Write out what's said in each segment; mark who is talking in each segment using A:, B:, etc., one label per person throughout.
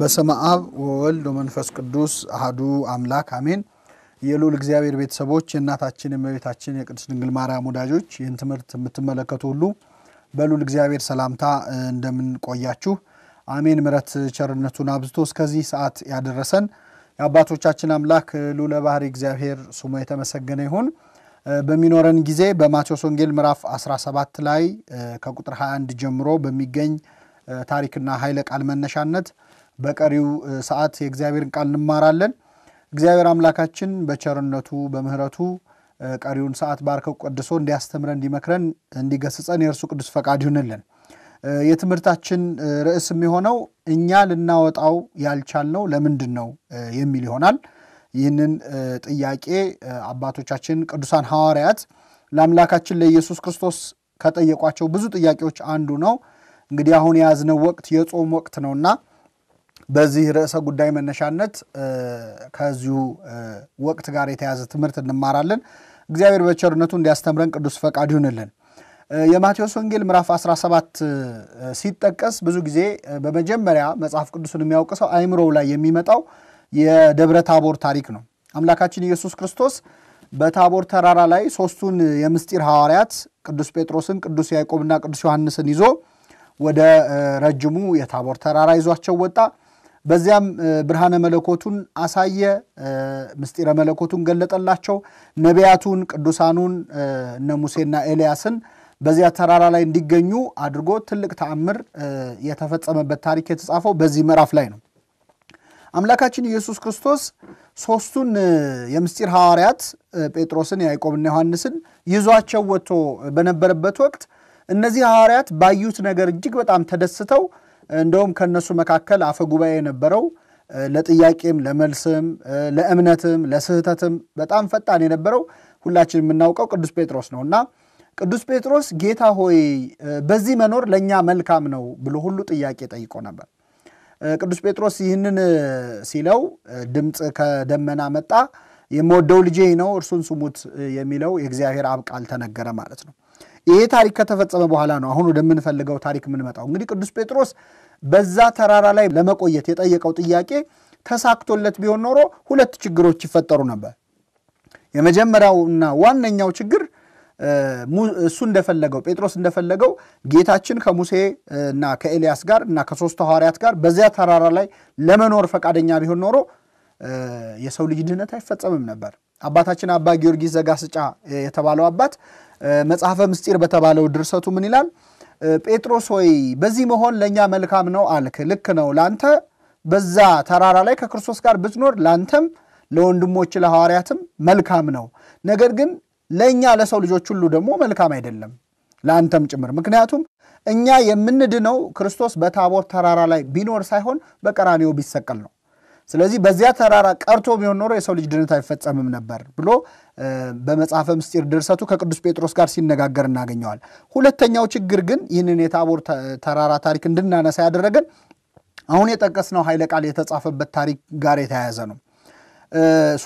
A: በስመ አብ ወወልድ ወመንፈስ ቅዱስ አህዱ አምላክ አሜን። የልዑል እግዚአብሔር ቤተሰቦች፣ የእናታችን የእመቤታችን የቅድስት ድንግል ማርያም ወዳጆች፣ ይህን ትምህርት የምትመለከቱ ሁሉ በልዑል እግዚአብሔር ሰላምታ እንደምንቆያችሁ አሜን። ምሕረት ቸርነቱን አብዝቶ እስከዚህ ሰዓት ያደረሰን የአባቶቻችን አምላክ ልዑለ ባሕሪ እግዚአብሔር ስሙ የተመሰገነ ይሁን። በሚኖረን ጊዜ በማቴዎስ ወንጌል ምዕራፍ 17 ላይ ከቁጥር 21 ጀምሮ በሚገኝ ታሪክና ኃይለ ቃል መነሻነት በቀሪው ሰዓት የእግዚአብሔርን ቃል እንማራለን። እግዚአብሔር አምላካችን በቸርነቱ በምሕረቱ ቀሪውን ሰዓት ባርከው ቀድሶ እንዲያስተምረን፣ እንዲመክረን፣ እንዲገስጸን የእርሱ ቅዱስ ፈቃድ ይሁንልን። የትምህርታችን ርዕስ የሚሆነው እኛ ልናወጣው ያልቻልነው ለምንድን ነው የሚል ይሆናል። ይህንን ጥያቄ አባቶቻችን ቅዱሳን ሐዋርያት ለአምላካችን ለኢየሱስ ክርስቶስ ከጠየቋቸው ብዙ ጥያቄዎች አንዱ ነው። እንግዲህ አሁን የያዝነው ወቅት የጾም ወቅት ነውና በዚህ ርዕሰ ጉዳይ መነሻነት ከዚሁ ወቅት ጋር የተያዘ ትምህርት እንማራለን። እግዚአብሔር በቸርነቱ እንዲያስተምረን ቅዱስ ፈቃድ ይሁንልን። የማቴዎስ ወንጌል ምዕራፍ 17 ሲጠቀስ ብዙ ጊዜ በመጀመሪያ መጽሐፍ ቅዱስን የሚያውቅ ሰው አእምሮው ላይ የሚመጣው የደብረ ታቦር ታሪክ ነው። አምላካችን ኢየሱስ ክርስቶስ በታቦር ተራራ ላይ ሦስቱን የምስጢር ሐዋርያት ቅዱስ ጴጥሮስን፣ ቅዱስ ያዕቆብና ቅዱስ ዮሐንስን ይዞ ወደ ረጅሙ የታቦር ተራራ ይዟቸው ወጣ። በዚያም ብርሃነ መለኮቱን አሳየ፣ ምስጢረ መለኮቱን ገለጠላቸው። ነቢያቱን ቅዱሳኑን እነ ሙሴና ኤልያስን በዚያ ተራራ ላይ እንዲገኙ አድርጎ ትልቅ ተአምር የተፈጸመበት ታሪክ የተጻፈው በዚህ ምዕራፍ ላይ ነው። አምላካችን ኢየሱስ ክርስቶስ ሦስቱን የምስጢር ሐዋርያት ጴጥሮስን፣ ያዕቆብና ዮሐንስን ይዟቸው ወጥቶ በነበረበት ወቅት እነዚህ ሐዋርያት ባዩት ነገር እጅግ በጣም ተደስተው እንደውም ከነሱ መካከል አፈ ጉባኤ የነበረው ለጥያቄም ለመልስም ለእምነትም ለስህተትም በጣም ፈጣን የነበረው ሁላችን የምናውቀው ቅዱስ ጴጥሮስ ነው እና ቅዱስ ጴጥሮስ ጌታ ሆይ በዚህ መኖር ለእኛ መልካም ነው ብሎ ሁሉ ጥያቄ ጠይቆ ነበር። ቅዱስ ጴጥሮስ ይህንን ሲለው ድምፅ ከደመና መጣ፣ የምወደው ልጄ ነው እርሱን ስሙት የሚለው የእግዚአብሔር አብ ቃል ተነገረ ማለት ነው። ይሄ ታሪክ ከተፈጸመ በኋላ ነው አሁን ወደምንፈልገው ታሪክ የምንመጣው። እንግዲህ ቅዱስ ጴጥሮስ በዛ ተራራ ላይ ለመቆየት የጠየቀው ጥያቄ ተሳክቶለት ቢሆን ኖሮ ሁለት ችግሮች ይፈጠሩ ነበር። የመጀመሪያውና ዋነኛው ችግር እሱ እንደፈለገው ጴጥሮስ እንደፈለገው ጌታችን ከሙሴ እና ከኤልያስ ጋር እና ከሶስቱ ሐዋርያት ጋር በዚያ ተራራ ላይ ለመኖር ፈቃደኛ ቢሆን ኖሮ የሰው ልጅ ድህነት አይፈጸምም ነበር። አባታችን አባ ጊዮርጊስ ዘጋስጫ የተባለው አባት መጽሐፈ ምስጢር በተባለው ድርሰቱ ምን ይላል? ጴጥሮስ ሆይ በዚህ መሆን ለእኛ መልካም ነው አልክ። ልክ ነው። ላንተ በዛ ተራራ ላይ ከክርስቶስ ጋር ብትኖር ላንተም ለወንድሞች ለሐዋርያትም መልካም ነው። ነገር ግን ለእኛ ለሰው ልጆች ሁሉ ደግሞ መልካም አይደለም፣ ለአንተም ጭምር። ምክንያቱም እኛ የምንድነው ክርስቶስ በታቦር ተራራ ላይ ቢኖር ሳይሆን በቀራንዮ ቢሰቀል ነው። ስለዚህ በዚያ ተራራ ቀርቶ ቢሆን ኖሮ የሰው ልጅ ድነት አይፈጸምም ነበር ብሎ በመጽሐፈ ምስጢር ድርሰቱ ከቅዱስ ጴጥሮስ ጋር ሲነጋገር እናገኘዋል። ሁለተኛው ችግር ግን ይህንን የታቦር ተራራ ታሪክ እንድናነሳ ያደረገን አሁን የጠቀስነው ኃይለ ቃል የተጻፈበት ታሪክ ጋር የተያያዘ ነው።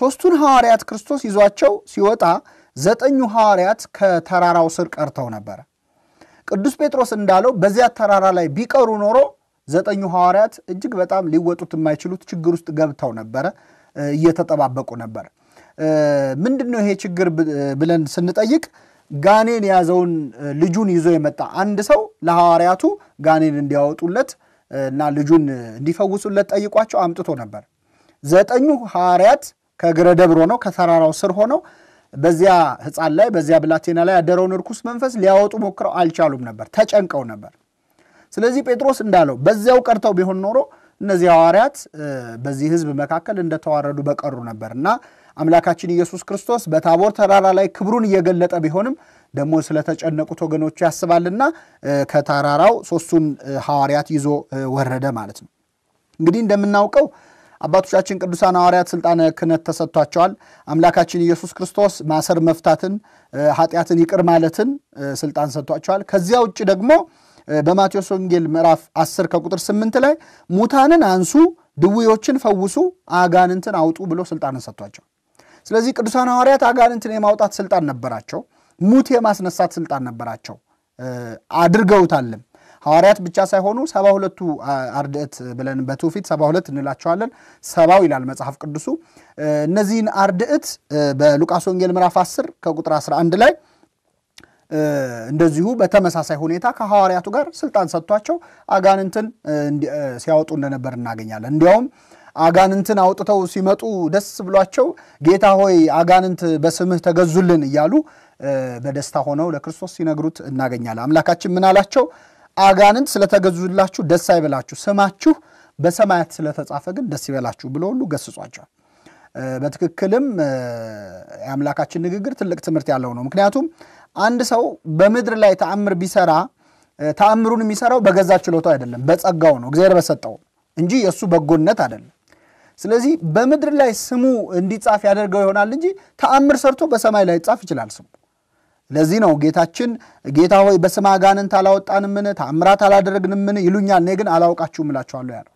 A: ሦስቱን ሐዋርያት ክርስቶስ ይዟቸው ሲወጣ ዘጠኙ ሐዋርያት ከተራራው ስር ቀርተው ነበር። ቅዱስ ጴጥሮስ እንዳለው በዚያ ተራራ ላይ ቢቀሩ ኖሮ ዘጠኙ ሐዋርያት እጅግ በጣም ሊወጡት የማይችሉት ችግር ውስጥ ገብተው ነበረ፣ እየተጠባበቁ ነበር። ምንድን ነው ይሄ ችግር ብለን ስንጠይቅ ጋኔን የያዘውን ልጁን ይዞ የመጣ አንድ ሰው ለሐዋርያቱ ጋኔን እንዲያወጡለት እና ልጁን እንዲፈውሱለት ጠይቋቸው አምጥቶ ነበር። ዘጠኙ ሐዋርያት ከእግረ ደብሮ ነው ከተራራው ስር ሆነው በዚያ ሕፃን ላይ በዚያ ብላቴና ላይ ያደረውን ርኩስ መንፈስ ሊያወጡ ሞክረው አልቻሉም ነበር፣ ተጨንቀው ነበር። ስለዚህ ጴጥሮስ እንዳለው በዚያው ቀርተው ቢሆን ኖሮ እነዚህ ሐዋርያት በዚህ ሕዝብ መካከል እንደተዋረዱ በቀሩ ነበር እና አምላካችን ኢየሱስ ክርስቶስ በታቦር ተራራ ላይ ክብሩን እየገለጠ ቢሆንም ደግሞ ስለተጨነቁት ወገኖቹ ያስባልና ከተራራው ሦስቱን ሐዋርያት ይዞ ወረደ ማለት ነው። እንግዲህ እንደምናውቀው አባቶቻችን ቅዱሳን ሐዋርያት ስልጣነ ክህነት ተሰጥቷቸዋል። አምላካችን ኢየሱስ ክርስቶስ ማሰር መፍታትን፣ ኃጢአትን ይቅር ማለትን ስልጣን ሰጥቷቸዋል። ከዚያ ውጭ ደግሞ በማቴዎስ ወንጌል ምዕራፍ 10 ከቁጥር 8 ላይ ሙታንን አንሱ፣ ድዌዎችን ፈውሱ፣ አጋንንትን አውጡ ብሎ ስልጣንን ሰጥቷቸው። ስለዚህ ቅዱሳን ሐዋርያት አጋንንትን የማውጣት ስልጣን ነበራቸው፣ ሙት የማስነሳት ስልጣን ነበራቸው፣ አድርገውታልም። ሐዋርያት ብቻ ሳይሆኑ ሰባ ሁለቱ አርድእት ብለን በትውፊት ሰባ ሁለት እንላቸዋለን። ሰባው ይላል መጽሐፍ ቅዱሱ። እነዚህን አርድእት በሉቃስ ወንጌል ምዕራፍ 10 ከቁጥር 11 ላይ እንደዚሁ በተመሳሳይ ሁኔታ ከሐዋርያቱ ጋር ስልጣን ሰጥቷቸው አጋንንትን ሲያወጡ እንደነበር እናገኛለን። እንዲያውም አጋንንትን አውጥተው ሲመጡ ደስ ብሏቸው ጌታ ሆይ አጋንንት በስምህ ተገዙልን እያሉ በደስታ ሆነው ለክርስቶስ ሲነግሩት እናገኛለን። አምላካችን ምን አላቸው? አጋንንት ስለተገዙላችሁ ደስ አይበላችሁ፣ ስማችሁ በሰማያት ስለተጻፈ ግን ደስ ይበላችሁ ብሎ ሁሉ ገስጿቸዋል። በትክክልም የአምላካችን ንግግር ትልቅ ትምህርት ያለው ነው። ምክንያቱም አንድ ሰው በምድር ላይ ተአምር ቢሰራ ተአምሩን የሚሰራው በገዛ ችሎታው አይደለም፣ በጸጋው ነው፣ እግዚአብሔር በሰጠው እንጂ የእሱ በጎነት አይደለም። ስለዚህ በምድር ላይ ስሙ እንዲጻፍ ያደርገው ይሆናል እንጂ ተአምር ሰርቶ በሰማይ ላይ ጻፍ ይችላል ስሙ። ለዚህ ነው ጌታችን ጌታ ሆይ በስም አጋንንት አላወጣንምን ተአምራት አላደረግንምን ይሉኛል፣ እኔ ግን አላውቃችሁም እላችኋለሁ ያለው።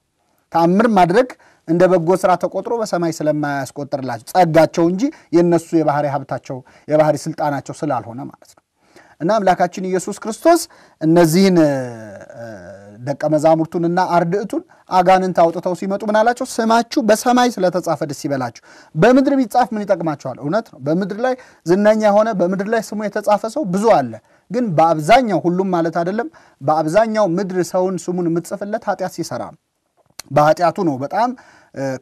A: ተአምር ማድረግ እንደ በጎ ስራ ተቆጥሮ በሰማይ ስለማያስቆጥርላቸው ጸጋቸው እንጂ የእነሱ የባህሪ ሀብታቸው የባህሪ ስልጣናቸው ስላልሆነ ማለት ነው። እና አምላካችን ኢየሱስ ክርስቶስ እነዚህን ደቀ መዛሙርቱንና አርድእቱን አጋንንት አውጥተው ሲመጡ ምን አላቸው? ስማችሁ በሰማይ ስለተጻፈ ደስ ይበላችሁ። በምድር ቢጻፍ ምን ይጠቅማቸዋል? እውነት ነው። በምድር ላይ ዝነኛ የሆነ በምድር ላይ ስሙ የተጻፈ ሰው ብዙ አለ። ግን በአብዛኛው ሁሉም ማለት አይደለም። በአብዛኛው ምድር ሰውን ስሙን የምትጽፍለት ኃጢአት ሲሰራ ነው። በኃጢአቱ ነው በጣም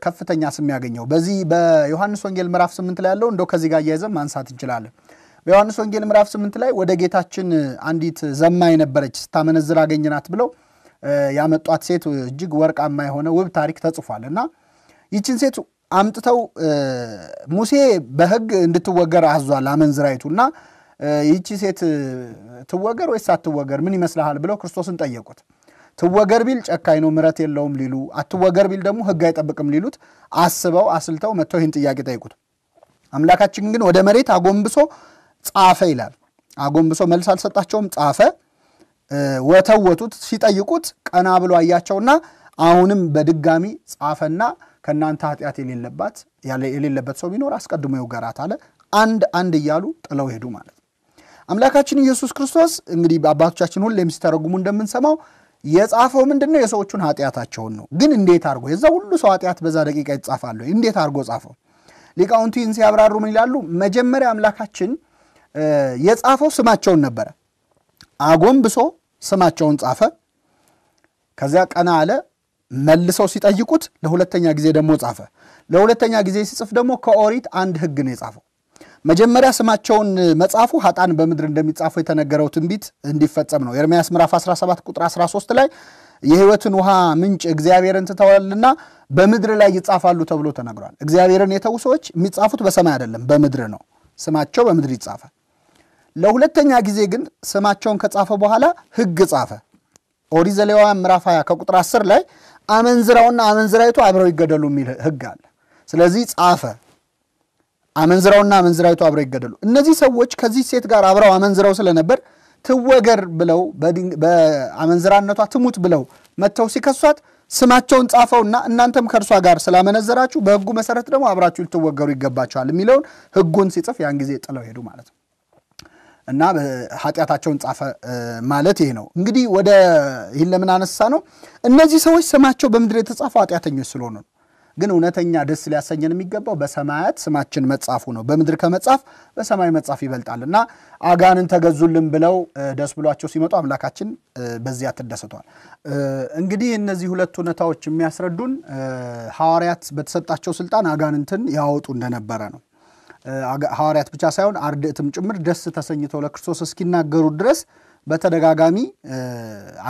A: ከፍተኛ ስም ያገኘው በዚህ በዮሐንስ ወንጌል ምዕራፍ ስምንት ላይ ያለው እንደው ከዚህ ጋር እያይዘን ማንሳት እንችላለን። በዮሐንስ ወንጌል ምዕራፍ ስምንት ላይ ወደ ጌታችን አንዲት ዘማኝ ነበረች ስታመነዝር አገኘናት ብለው ያመጧት ሴት እጅግ ወርቃማ የሆነ ውብ ታሪክ ተጽፏል እና ይችን ሴት አምጥተው ሙሴ በሕግ እንድትወገር አዟል አመንዝራይቱ እና ይቺ ሴት ትወገር ወይስ አትወገር ምን ይመስልሃል ብለው ክርስቶስን ጠየቁት። ትወገር ቢል ጨካኝ ነው፣ ምረት የለውም ሊሉ፣ አትወገር ቢል ደግሞ ህግ አይጠብቅም ሊሉት አስበው አስልተው መጥተው ይህን ጥያቄ ጠይቁት። አምላካችን ግን ወደ መሬት አጎንብሶ ጻፈ ይላል። አጎንብሶ መልስ አልሰጣቸውም፣ ጻፈ። ወተወቱት። ሲጠይቁት ቀና ብሎ አያቸውና አሁንም በድጋሚ ጻፈና ከእናንተ ኃጢአት የሌለባት የሌለበት ሰው ቢኖር አስቀድሞ ይውገራት አለ። አንድ አንድ እያሉ ጥለው ሄዱ ማለት ነው። አምላካችን ኢየሱስ ክርስቶስ እንግዲህ በአባቶቻችን ሁሌም ሲተረጉሙ እንደምንሰማው የጻፈው ምንድን ነው? የሰዎቹን ኃጢአታቸውን ነው። ግን እንዴት አድርጎ የዛ ሁሉ ሰው ኃጢአት በዛ ደቂቃ ይጻፋል? እንዴት አድርጎ ጻፈው? ሊቃውንቱ ይህን ሲያብራሩ ምን ይላሉ? መጀመሪያ አምላካችን የጻፈው ስማቸውን ነበረ። አጎንብሶ ስማቸውን ጻፈ። ከዚያ ቀና አለ። መልሰው ሲጠይቁት ለሁለተኛ ጊዜ ደግሞ ጻፈ። ለሁለተኛ ጊዜ ሲጽፍ ደግሞ ከኦሪት አንድ ሕግ ነው የጻፈው። መጀመሪያ ስማቸውን መጻፉ ሀጣን በምድር እንደሚጻፉ የተነገረው ትንቢት እንዲፈጸም ነው። ኤርምያስ ምዕራፍ 17 ቁጥር 13 ላይ የህይወትን ውሃ ምንጭ እግዚአብሔርን ትተዋልና በምድር ላይ ይጻፋሉ ተብሎ ተነግሯል። እግዚአብሔርን የተዉ ሰዎች የሚጻፉት በሰማይ አይደለም፣ በምድር ነው። ስማቸው በምድር ይጻፋል። ለሁለተኛ ጊዜ ግን ስማቸውን ከጻፈ በኋላ ህግ ጻፈ። ኦሪት ዘሌዋውያን ምዕራፍ 20 ከቁጥር 10 ላይ አመንዝራውና አመንዝራይቱ አብረው ይገደሉ የሚል ህግ አለ። ስለዚህ ጻፈ አመንዝራውና አመንዝራዊቱ አብረው ይገደሉ። እነዚህ ሰዎች ከዚህ ሴት ጋር አብረው አመንዝረው ስለነበር ትወገር ብለው በአመንዝራነቷ ትሙት ብለው መጥተው ሲከሷት ስማቸውን ጻፈውና እናንተም ከእርሷ ጋር ስላመነዘራችሁ በሕጉ መሰረት ደግሞ አብራችሁ ልትወገሩ ይገባቸዋል የሚለውን ሕጉን ሲጽፍ ያን ጊዜ ጥለው ሄዱ ማለት ነው። እና ኃጢአታቸውን ጻፈ ማለት ይሄ ነው። እንግዲህ ወደ ይህን ለምን አነሳ ነው? እነዚህ ሰዎች ስማቸው በምድር የተጻፈው ኃጢአተኞች ስለሆኑ ነው። ግን እውነተኛ ደስ ሊያሰኘን የሚገባው በሰማያት ስማችን መጻፉ ነው። በምድር ከመጻፍ በሰማይ መጻፍ ይበልጣል እና አጋንን ተገዙልን ብለው ደስ ብሏቸው ሲመጡ አምላካችን በዚያ ተደስቷል። እንግዲህ እነዚህ ሁለት እውነታዎች የሚያስረዱን ሐዋርያት በተሰጣቸው ስልጣን አጋንንትን ያወጡ እንደነበረ ነው። ሐዋርያት ብቻ ሳይሆን አርድእትም ጭምር ደስ ተሰኝተው ለክርስቶስ እስኪናገሩ ድረስ በተደጋጋሚ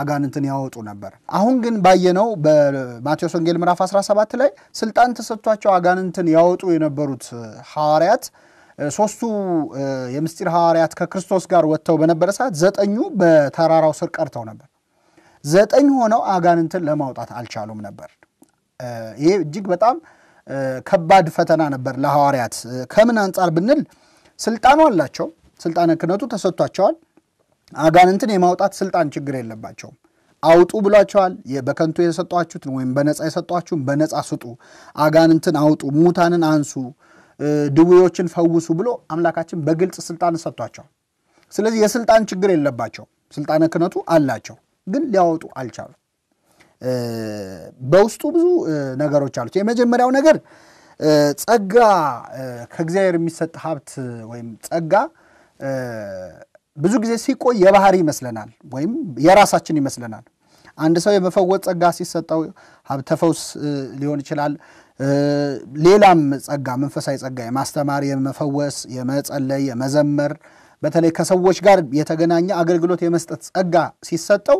A: አጋንንትን ያወጡ ነበር። አሁን ግን ባየነው በማቴዎስ ወንጌል ምዕራፍ 17 ላይ ስልጣን ተሰጥቷቸው አጋንንትን ያወጡ የነበሩት ሐዋርያት ሶስቱ የምስጢር ሐዋርያት ከክርስቶስ ጋር ወጥተው በነበረ ሰዓት ዘጠኙ በተራራው ስር ቀርተው ነበር። ዘጠኝ ሆነው አጋንንትን ለማውጣት አልቻሉም ነበር። ይሄ እጅግ በጣም ከባድ ፈተና ነበር ለሐዋርያት። ከምን አንጻር ብንል ስልጣኑ አላቸው፣ ስልጣነ ክህነቱ ተሰጥቷቸዋል። አጋንንትን የማውጣት ስልጣን ችግር የለባቸውም። አውጡ ብሏቸዋል። በከንቱ የሰጧችሁትን ወይም በነፃ የሰጧችሁን በነፃ ስጡ፣ አጋንንትን አውጡ፣ ሙታንን አንሱ፣ ድዌዎችን ፈውሱ ብሎ አምላካችን በግልጽ ስልጣን ሰጥቷቸው፣ ስለዚህ የስልጣን ችግር የለባቸው። ስልጣነ ክህነቱ አላቸው፣ ግን ሊያወጡ አልቻሉ። በውስጡ ብዙ ነገሮች አሉት። የመጀመሪያው ነገር ጸጋ ከእግዚአብሔር የሚሰጥ ሀብት ወይም ጸጋ ብዙ ጊዜ ሲቆይ የባህሪ ይመስለናል ወይም የራሳችን ይመስለናል። አንድ ሰው የመፈወስ ጸጋ ሲሰጠው ሀብተ ፈውስ ሊሆን ይችላል። ሌላም ጸጋ፣ መንፈሳዊ ጸጋ የማስተማር፣ የመፈወስ፣ የመጸለይ፣ የመዘመር በተለይ ከሰዎች ጋር የተገናኘ አገልግሎት የመስጠት ጸጋ ሲሰጠው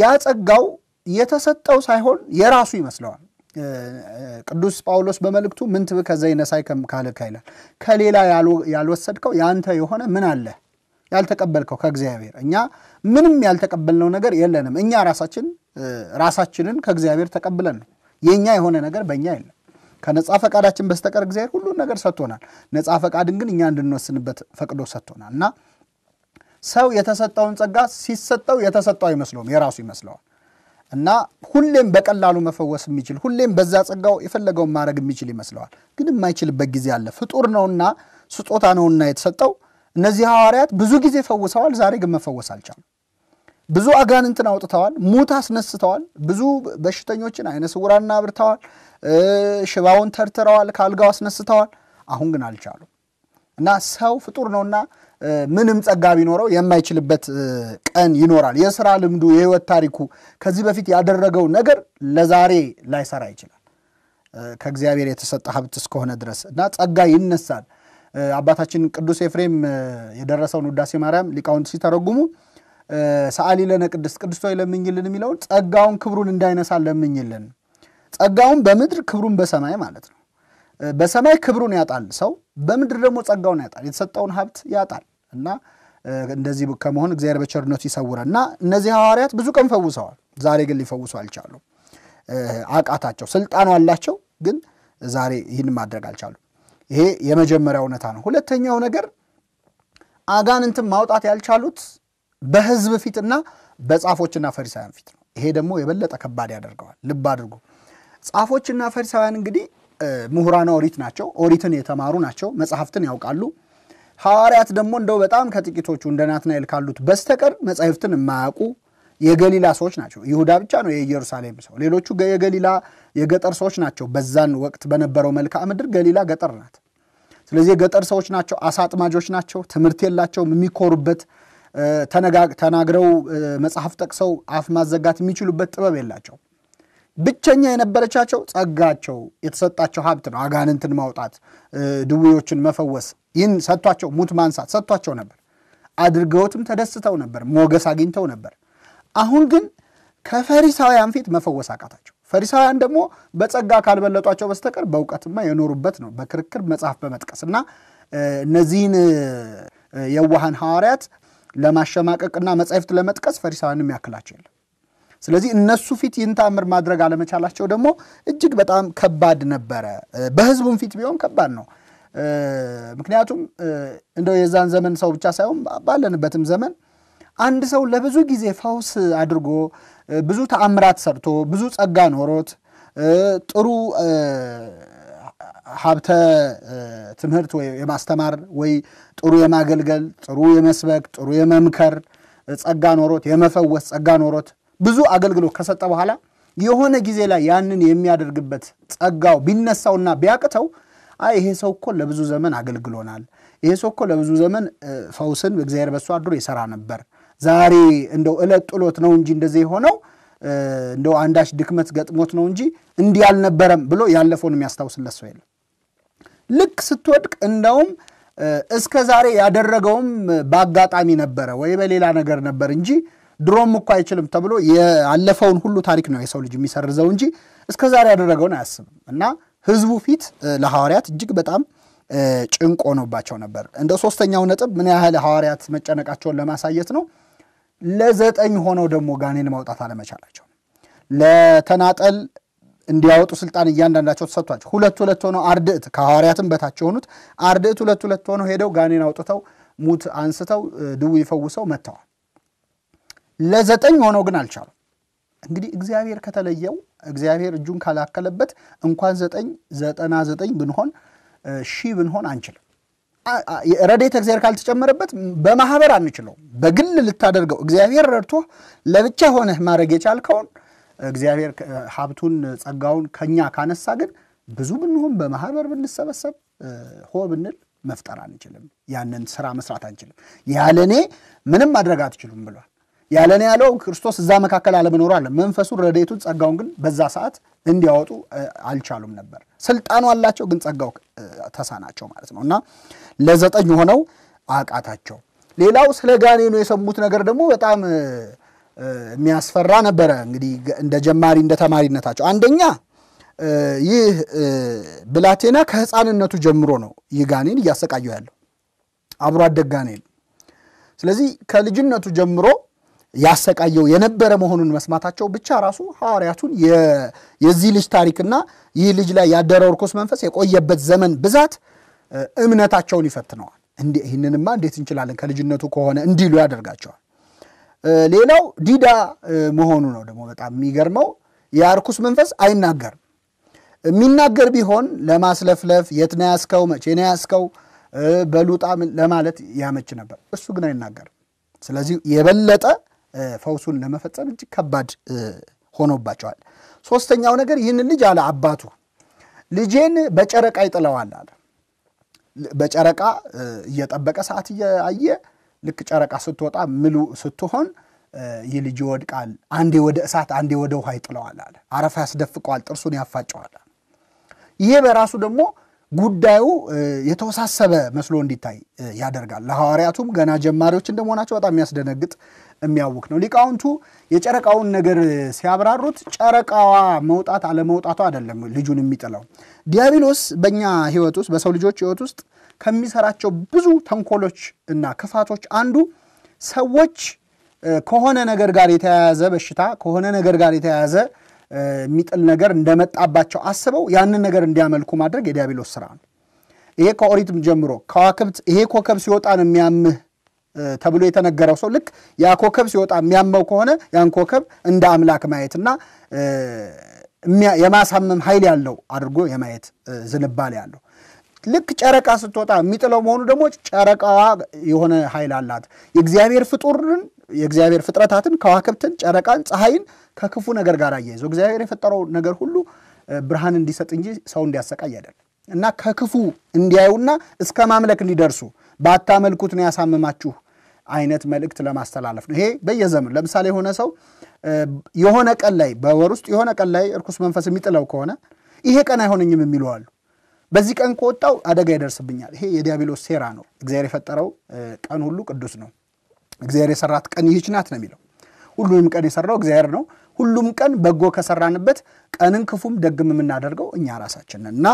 A: ያ ጸጋው የተሰጠው ሳይሆን የራሱ ይመስለዋል። ቅዱስ ጳውሎስ በመልእክቱ ምንትብ ከዘይነሳይ ከመካልከ ይላል። ከሌላ ያልወሰድከው የአንተ የሆነ ምን አለህ ያልተቀበልከው ከእግዚአብሔር እኛ ምንም ያልተቀበልነው ነገር የለንም። እኛ ራሳችን ራሳችንን ከእግዚአብሔር ተቀብለን ነው። የእኛ የሆነ ነገር በእኛ የለም። ከነጻ ፈቃዳችን በስተቀር እግዚአብሔር ሁሉን ነገር ሰጥቶናል። ነጻ ፈቃድን ግን እኛ እንድንወስንበት ፈቅዶ ሰጥቶናል እና ሰው የተሰጠውን ጸጋ ሲሰጠው የተሰጠው አይመስለውም፣ የራሱ ይመስለዋል። እና ሁሌም በቀላሉ መፈወስ የሚችል ሁሌም በዛ ጸጋው የፈለገውን ማድረግ የሚችል ይመስለዋል። ግን የማይችልበት ጊዜ አለ። ፍጡር ነውና ስጦታ ነውና የተሰጠው እነዚህ ሐዋርያት ብዙ ጊዜ ፈውሰዋል። ዛሬ ግን መፈወስ አልቻሉ። ብዙ አጋንንትን አውጥተዋል፣ ሙት አስነስተዋል፣ ብዙ በሽተኞችን አይነ ስውራንን አብርተዋል፣ ሽባውን ተርትረዋል፣ ከአልጋው አስነስተዋል። አሁን ግን አልቻሉ እና ሰው ፍጡር ነውና ምንም ጸጋ ቢኖረው የማይችልበት ቀን ይኖራል። የስራ ልምዱ፣ የህይወት ታሪኩ፣ ከዚህ በፊት ያደረገው ነገር ለዛሬ ላይሰራ ይችላል ከእግዚአብሔር የተሰጠ ሀብት እስከሆነ ድረስ እና ጸጋ ይነሳል አባታችን ቅዱስ ኤፍሬም የደረሰውን ውዳሴ ማርያም ሊቃውንት ሲተረጉሙ ሰአሊ ለነ ቅድስት ቅድስት ሆይ ለምኝልን የሚለውን ጸጋውን ክብሩን እንዳይነሳ ለምኝልን፣ ጸጋውን በምድር ክብሩን በሰማይ ማለት ነው። በሰማይ ክብሩን ያጣል ሰው፣ በምድር ደግሞ ጸጋውን ያጣል፣ የተሰጠውን ሀብት ያጣል እና እንደዚህ ከመሆን እግዚአብሔር በቸርነቱ ይሰውረን እና እነዚህ ሐዋርያት ብዙ ቀን ፈውሰዋል። ዛሬ ግን ሊፈውሱ አልቻሉ። አቃታቸው። ስልጣኑ አላቸው፣ ግን ዛሬ ይህን ማድረግ አልቻሉ። ይሄ የመጀመሪያው እውነታ ነው። ሁለተኛው ነገር አጋንንትን ማውጣት ያልቻሉት በህዝብ ፊትና በጻፎችና ፈሪሳውያን ፊት ነው። ይሄ ደግሞ የበለጠ ከባድ ያደርገዋል። ልብ አድርጉ። ጻፎችና ፈሪሳውያን እንግዲህ ምሁራን ኦሪት ናቸው። ኦሪትን የተማሩ ናቸው። መጽሐፍትን ያውቃሉ። ሐዋርያት ደግሞ እንደው በጣም ከጥቂቶቹ እንደ ናትናኤል ካሉት በስተቀር መጽሐፍትን የማያውቁ የገሊላ ሰዎች ናቸው። ይሁዳ ብቻ ነው የኢየሩሳሌም ሰው። ሌሎቹ የገሊላ የገጠር ሰዎች ናቸው። በዛን ወቅት በነበረው መልክዓ ምድር ገሊላ ገጠር ናት። ስለዚህ የገጠር ሰዎች ናቸው። አሳ አጥማጆች ናቸው። ትምህርት የላቸውም። የሚኮሩበት ተናግረው መጽሐፍ ጠቅሰው አፍ ማዘጋት የሚችሉበት ጥበብ የላቸው። ብቸኛ የነበረቻቸው ጸጋቸው የተሰጣቸው ሀብት ነው። አጋንንትን ማውጣት፣ ድውዮችን መፈወስ፣ ይህን ሰጥቷቸው ሙት ማንሳት ሰጥቷቸው ነበር። አድርገውትም ተደስተው ነበር። ሞገስ አግኝተው ነበር። አሁን ግን ከፈሪሳውያን ፊት መፈወስ አቃታቸው። ፈሪሳውያን ደግሞ በጸጋ ካልበለጧቸው በስተቀር በእውቀትማ የኖሩበት ነው፣ በክርክር መጽሐፍ በመጥቀስ እና እነዚህን የዋሃን ሐዋርያት ለማሸማቀቅና መጻሕፍት ለመጥቀስ ፈሪሳውያንም ያክላቸው የለም። ስለዚህ እነሱ ፊት ይህን ተአምር ማድረግ አለመቻላቸው ደግሞ እጅግ በጣም ከባድ ነበረ። በህዝቡም ፊት ቢሆን ከባድ ነው። ምክንያቱም እንደው የዛን ዘመን ሰው ብቻ ሳይሆን ባለንበትም ዘመን አንድ ሰው ለብዙ ጊዜ ፈውስ አድርጎ ብዙ ተአምራት ሰርቶ ብዙ ጸጋ ኖሮት ጥሩ ሀብተ ትምህርት ወይ የማስተማር ወይ ጥሩ የማገልገል ጥሩ የመስበክ ጥሩ የመምከር ጸጋ ኖሮት የመፈወስ ጸጋ ኖሮት ብዙ አገልግሎት ከሰጠ በኋላ የሆነ ጊዜ ላይ ያንን የሚያደርግበት ጸጋው ቢነሳውና ቢያቅተው አይ ይሄ ሰው እኮ ለብዙ ዘመን አገልግሎናል፣ ይሄ ሰው እኮ ለብዙ ዘመን ፈውስን እግዚአብሔር በሱ አድሮ ይሰራ ነበር ዛሬ እንደው እለት ጥሎት ነው እንጂ እንደዚህ የሆነው እንደው አንዳች ድክመት ገጥሞት ነው እንጂ እንዲህ አልነበረም ብሎ ያለፈውን የሚያስታውስለት ሰው የለም። ልክ ስትወድቅ እንደውም እስከ ዛሬ ያደረገውም በአጋጣሚ ነበረ ወይ በሌላ ነገር ነበር እንጂ ድሮም እኮ አይችልም ተብሎ ያለፈውን ሁሉ ታሪክ ነው የሰው ልጅ የሚሰርዘው እንጂ እስከ ዛሬ ያደረገውን አያስብም። እና ህዝቡ ፊት ለሐዋርያት እጅግ በጣም ጭንቅ ሆኖባቸው ነበር። እንደ ሶስተኛው ነጥብ ምን ያህል ሐዋርያት መጨነቃቸውን ለማሳየት ነው ለዘጠኝ ሆነው ደግሞ ጋኔን ማውጣት አለመቻላቸው ለተናጠል እንዲያወጡ ስልጣን እያንዳንዳቸው ተሰጥቷቸው ሁለት ሁለት ሆነው አርድዕት ከሐዋርያትም በታች የሆኑት አርድዕት ሁለት ሁለት ሆነው ሄደው ጋኔን አውጥተው ሙት አንስተው ድውይ ፈውሰው መጥተዋል። ለዘጠኝ ሆነው ግን አልቻሉም። እንግዲህ እግዚአብሔር ከተለየው እግዚአብሔር እጁን ካላከለበት እንኳን ዘጠኝ ዘጠና ዘጠኝ ብንሆን ሺህ ብንሆን አንችልም። ረዴት እግዚአብሔር ካልተጨመረበት በማህበር አንችለው። በግል ልታደርገው እግዚአብሔር ረድቶ ለብቻ ሆነህ ማድረግ የቻልከውን እግዚአብሔር ሀብቱን ጸጋውን ከኛ ካነሳ ግን ብዙ ብንሆን በማህበር ብንሰበሰብ ሆ ብንል መፍጠር አንችልም። ያንን ስራ መስራት አንችልም። ያለ እኔ ምንም ማድረግ አትችሉም ብሏል። ያለ እኔ ያለው ክርስቶስ እዛ መካከል አለመኖር አለ። መንፈሱን፣ ረዴቱን፣ ጸጋውን ግን በዛ ሰዓት እንዲያወጡ አልቻሉም ነበር። ስልጣኑ አላቸው፣ ግን ጸጋው ተሳናቸው ማለት ነው እና ለዘጠኝ ሆነው አቃታቸው። ሌላው ስለ ጋኔኑ የሰሙት ነገር ደግሞ በጣም የሚያስፈራ ነበረ። እንግዲህ እንደ ጀማሪ እንደ ተማሪነታቸው አንደኛ ይህ ብላቴና ከህፃንነቱ ጀምሮ ነው ይህ ጋኔን እያሰቃየው ያለው አብሮ አደግ ጋኔን። ስለዚህ ከልጅነቱ ጀምሮ ያሰቃየው የነበረ መሆኑን መስማታቸው ብቻ ራሱ ሐዋርያቱን የዚህ ልጅ ታሪክና ይህ ልጅ ላይ ያደረው እርኩስ መንፈስ የቆየበት ዘመን ብዛት እምነታቸውን ይፈትነዋል። ይህንንማ እንዴት እንችላለን ከልጅነቱ ከሆነ እንዲሉ ያደርጋቸዋል። ሌላው ዲዳ መሆኑ ነው። ደግሞ በጣም የሚገርመው የርኩስ መንፈስ አይናገርም። የሚናገር ቢሆን ለማስለፍለፍ የት ነው ያስከው፣ መቼ ነው ያስከው፣ በሉጣ ለማለት ያመች ነበር። እሱ ግን አይናገርም። ስለዚህ የበለጠ ፈውሱን ለመፈጸም እጅግ ከባድ ሆኖባቸዋል። ሶስተኛው ነገር ይህን ልጅ አለ አባቱ ልጄን በጨረቃ ይጥለዋል አለ። በጨረቃ እየጠበቀ ሰዓት እያየ ልክ ጨረቃ ስትወጣ ምሉ ስትሆን ይህ ልጅ ይወድቃል። አንዴ ወደ እሳት አንዴ ወደ ውሃ ይጥለዋል አለ። አረፋ ያስደፍቀዋል፣ ጥርሱን ያፋጨዋል። ይሄ በራሱ ደግሞ ጉዳዩ የተወሳሰበ መስሎ እንዲታይ ያደርጋል። ለሐዋርያቱም ገና ጀማሪዎች እንደመሆናቸው በጣም የሚያስደነግጥ የሚያውቅ ነው። ሊቃውንቱ የጨረቃውን ነገር ሲያብራሩት ጨረቃዋ መውጣት አለመውጣቱ አይደለም ልጁን የሚጥለው ዲያብሎስ በእኛ ህይወት ውስጥ በሰው ልጆች ህይወት ውስጥ ከሚሰራቸው ብዙ ተንኮሎች እና ክፋቶች አንዱ ሰዎች ከሆነ ነገር ጋር የተያያዘ በሽታ ከሆነ ነገር ጋር የተያያዘ የሚጥል ነገር እንደመጣባቸው አስበው ያንን ነገር እንዲያመልኩ ማድረግ የዲያብሎስ ስራ ነው። ይሄ ከኦሪትም ጀምሮ ከዋክብት ይሄ ኮከብ ሲወጣ ነው የሚያምህ ተብሎ የተነገረው ሰው ልክ ያ ኮከብ ሲወጣ የሚያመው ከሆነ ያን ኮከብ እንደ አምላክ ማየትና የማሳመም ኃይል ያለው አድርጎ የማየት ዝንባሌ ያለው ልክ ጨረቃ ስትወጣ የሚጥለው መሆኑ ደግሞ ጨረቃዋ የሆነ ኃይል አላት። የእግዚአብሔር ፍጡርን የእግዚአብሔር ፍጥረታትን ከዋክብትን፣ ጨረቃን፣ ፀሐይን ከክፉ ነገር ጋር አያይዘው እግዚአብሔር የፈጠረው ነገር ሁሉ ብርሃን እንዲሰጥ እንጂ ሰው እንዲያሰቃይ አይደለም እና ከክፉ እንዲያዩና እስከ ማምለክ እንዲደርሱ ባታመልኩት ነው ያሳምማችሁ አይነት መልእክት ለማስተላለፍ ነው። ይሄ በየዘመኑ ለምሳሌ የሆነ ሰው የሆነ ቀን ላይ በወር ውስጥ የሆነ ቀን ላይ እርኩስ መንፈስ የሚጥለው ከሆነ ይሄ ቀን አይሆነኝም የሚለዋሉ በዚህ ቀን ከወጣው አደጋ ይደርስብኛል። ይሄ የዲያብሎስ ሴራ ነው። እግዚአብሔር የፈጠረው ቀን ሁሉ ቅዱስ ነው። እግዚአብሔር የሰራት ቀን ይህች ናት ነው የሚለው። ሁሉንም ቀን የሰራው እግዚአብሔር ነው። ሁሉም ቀን በጎ ከሰራንበት ቀንን ክፉም ደግም የምናደርገው እኛ ራሳችን እና